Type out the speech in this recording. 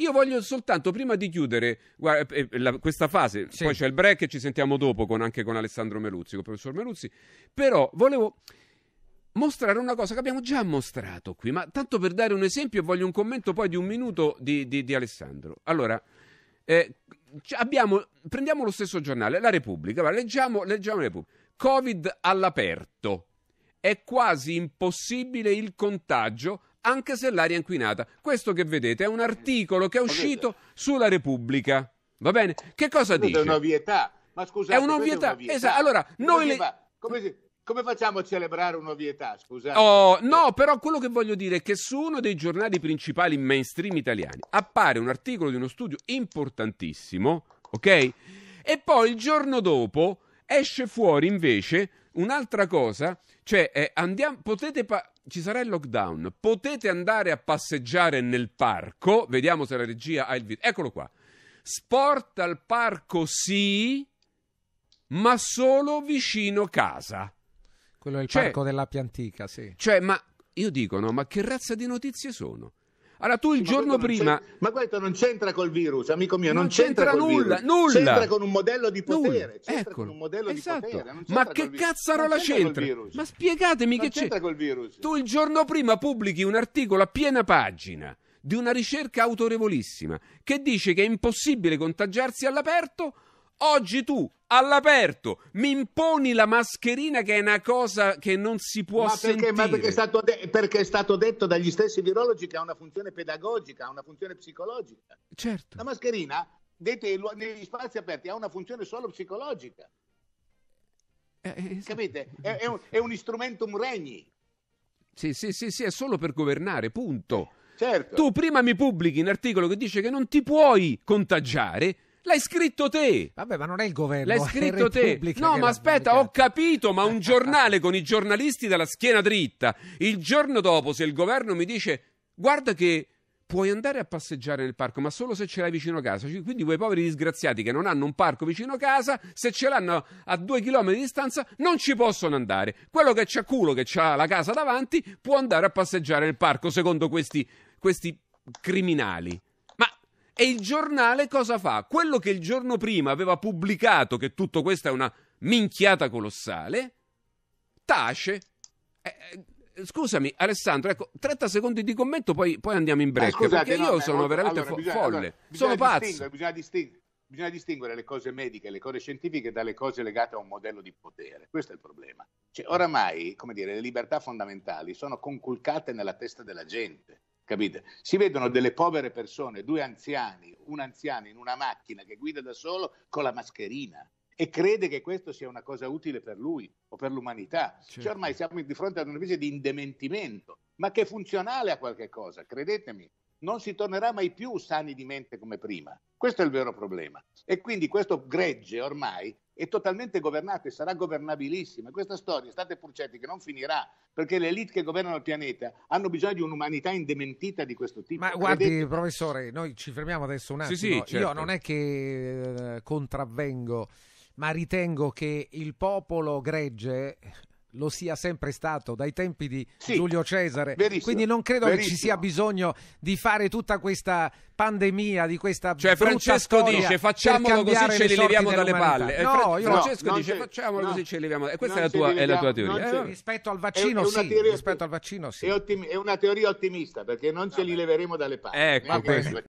Io voglio soltanto, prima di chiudere guarda, eh, eh, la, questa fase, sì. poi c'è il break e ci sentiamo dopo con, anche con Alessandro Meluzzi, con il professor Meluzzi, però volevo mostrare una cosa che abbiamo già mostrato qui, ma tanto per dare un esempio voglio un commento poi di un minuto di, di, di Alessandro. Allora, eh, abbiamo, prendiamo lo stesso giornale, La Repubblica, va, leggiamo, leggiamo Repubblica. Covid all'aperto. È quasi impossibile il contagio anche se l'aria è inquinata. Questo che vedete è un articolo che è uscito sulla Repubblica. Va bene? Che cosa dice? È un'ovvietà. Ma scusate, è un'ovvietà. È un'ovvietà. Esatto. Allora, noi le... Come si... Come facciamo a celebrare un'ovvietà? Scusate. Oh, no, però quello che voglio dire è che su uno dei giornali principali mainstream italiani appare un articolo di uno studio importantissimo, ok? E poi il giorno dopo esce fuori invece un'altra cosa, cioè eh, andiamo, potete pa- ci sarà il lockdown, potete andare a passeggiare nel parco, vediamo se la regia ha il video, eccolo qua, sport al parco sì, ma solo vicino casa. Quello è il cioè, parco della piantica, sì. Cioè, ma io dico, no, ma che razza di notizie sono? Allora tu il ma giorno prima... Ma questo non c'entra col virus, amico mio, non, non c'entra, c'entra nulla, virus. nulla. C'entra con un modello di potere. Ecco. Con un modello esatto. di potere. Ma che cazzarola c'entra? c'entra? Ma spiegatemi non che c'entra. Col virus. Tu il giorno prima pubblichi un articolo a piena pagina di una ricerca autorevolissima che dice che è impossibile contagiarsi all'aperto Oggi tu all'aperto mi imponi la mascherina che è una cosa che non si può ma perché, sentire. Ma perché è, stato de- perché è stato detto dagli stessi virologi che ha una funzione pedagogica, ha una funzione psicologica. Certo. La mascherina, detta lu- negli spazi aperti, ha una funzione solo psicologica. Eh, esatto. Capite? È, è, un, è un instrumentum regni. Sì, sì, sì, sì, è solo per governare, punto. Certo. Tu prima mi pubblichi un articolo che dice che non ti puoi contagiare, L'hai scritto te. Vabbè, ma non è il governo. L'hai scritto te. No, ma aspetta, ho capito, ma un giornale con i giornalisti dalla schiena dritta. Il giorno dopo, se il governo mi dice guarda che puoi andare a passeggiare nel parco, ma solo se ce l'hai vicino a casa. Cioè, quindi quei poveri disgraziati che non hanno un parco vicino a casa, se ce l'hanno a due chilometri di distanza, non ci possono andare. Quello che c'ha culo, che c'ha la casa davanti, può andare a passeggiare nel parco, secondo questi, questi criminali. E il giornale cosa fa? Quello che il giorno prima aveva pubblicato che tutto questo è una minchiata colossale, tace. Eh, eh scusami Alessandro, ecco, 30 secondi di commento poi, poi andiamo in break, scusate, perché io no, sono no, veramente allora, fo- bisogna, folle, allora, sono pazzo. Bisogna distinguere, bisogna distinguere le cose mediche, le cose scientifiche dalle cose legate a un modello di potere, questo è il problema. Cioè, oramai, come dire, le libertà fondamentali sono conculcate nella testa della gente Capite? Si vedono delle povere persone, due anziani, un anziano in una macchina che guida da solo con la mascherina e crede che questo sia una cosa utile per lui o per l'umanità. Cioè, certo. Cioè ormai siamo di fronte ad una specie di indementimento, ma che è funzionale a qualche cosa, credetemi non si tornerà mai più sani di mente come prima. Questo è il vero problema. E quindi questo gregge ormai è totalmente governato e sarà governabilissimo. E questa storia, state pur certi che non finirà, perché le elite che governano il pianeta hanno bisogno di un'umanità indementita di questo tipo. Ma guardi, professore, noi ci fermiamo adesso un attimo. Sì, sì, certo. Io non è che eh, contravvengo ma ritengo che il popolo gregge lo sia sempre stato dai tempi di sì, Giulio Cesare. Quindi non credo verissimo. che ci sia bisogno di fare tutta questa pandemia, di questa Cioè Francesco dice facciamolo così ce li leviamo dalle palle. Eh, no, io... Francesco no, dice facciamolo no, così ce li leviamo. E questa è la, tua, è la, tua, teoria. Eh, rispetto al vaccino, è, è sì, teoria, rispetto al vaccino sì. È, ottimi, è, una teoria ottimista perché non ce li leveremo dalle palle. Ecco, questo.